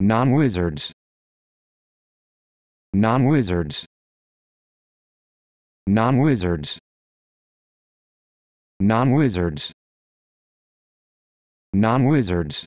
non-wizards non-wizards non-wizards non-wizards non-wizards